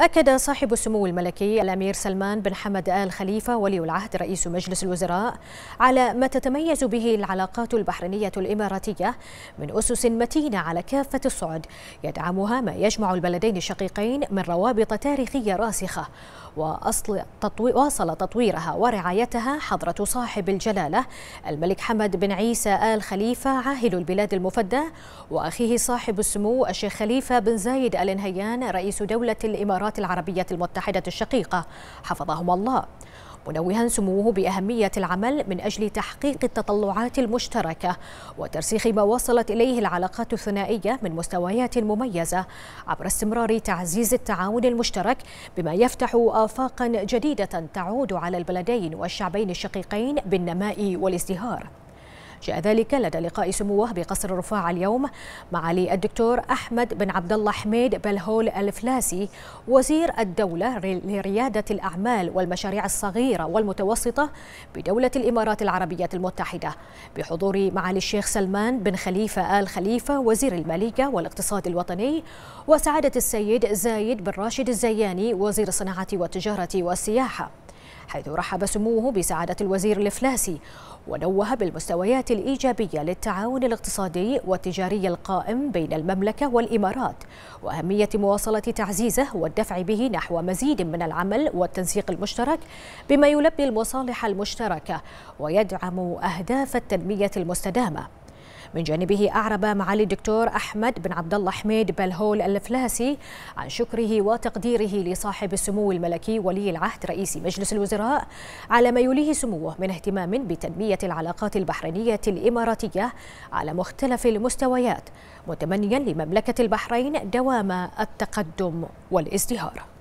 أكد صاحب السمو الملكي الأمير سلمان بن حمد آل خليفة ولي العهد رئيس مجلس الوزراء على ما تتميز به العلاقات البحرينية الإماراتية من أسس متينة على كافة الصعد يدعمها ما يجمع البلدين الشقيقين من روابط تاريخية راسخة وأصل تطوي واصل تطويرها ورعايتها حضرة صاحب الجلالة الملك حمد بن عيسى آل خليفة عاهل البلاد المفدى وأخيه صاحب السمو الشيخ خليفة بن زايد آل نهيان رئيس دولة الإمارات الامارات العربيه المتحده الشقيقه حفظهما الله منوها سموه باهميه العمل من اجل تحقيق التطلعات المشتركه وترسيخ ما وصلت اليه العلاقات الثنائيه من مستويات مميزه عبر استمرار تعزيز التعاون المشترك بما يفتح افاقا جديده تعود على البلدين والشعبين الشقيقين بالنماء والازدهار جاء ذلك لدى لقاء سموه بقصر الرفاعة اليوم معالي الدكتور أحمد بن عبد الله حميد بلهول الفلاسي وزير الدولة لريادة الأعمال والمشاريع الصغيرة والمتوسطة بدولة الإمارات العربية المتحدة بحضور معالي الشيخ سلمان بن خليفة آل خليفة وزير المالية والاقتصاد الوطني وسعادة السيد زايد بن راشد الزياني وزير الصناعة والتجارة والسياحة حيث رحب سموه بسعادة الوزير الإفلاسي ونوه بالمستويات الإيجابية للتعاون الاقتصادي والتجاري القائم بين المملكة والإمارات وأهمية مواصلة تعزيزه والدفع به نحو مزيد من العمل والتنسيق المشترك بما يلبي المصالح المشتركة ويدعم أهداف التنمية المستدامة من جانبه أعرب معالي الدكتور أحمد بن عبد الله حميد بلهول الفلاسي عن شكره وتقديره لصاحب السمو الملكي ولي العهد رئيس مجلس الوزراء على ما يوليه سموه من اهتمام بتنمية العلاقات البحرينية الإماراتية على مختلف المستويات متمنيا لمملكة البحرين دوام التقدم والازدهار